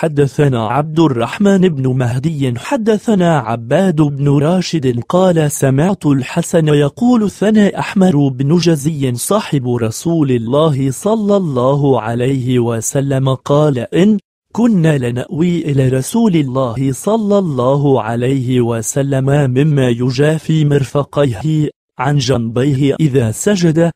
حدثنا عبد الرحمن بن مهدي حدثنا عباد بن راشد قال سمعت الحسن يقول ثنى أحمر بن جزي صاحب رسول الله صلى الله عليه وسلم قال إن كنا لنأوي إلى رسول الله صلى الله عليه وسلم مما يجافي مرفقيه عن جنبيه إذا سجد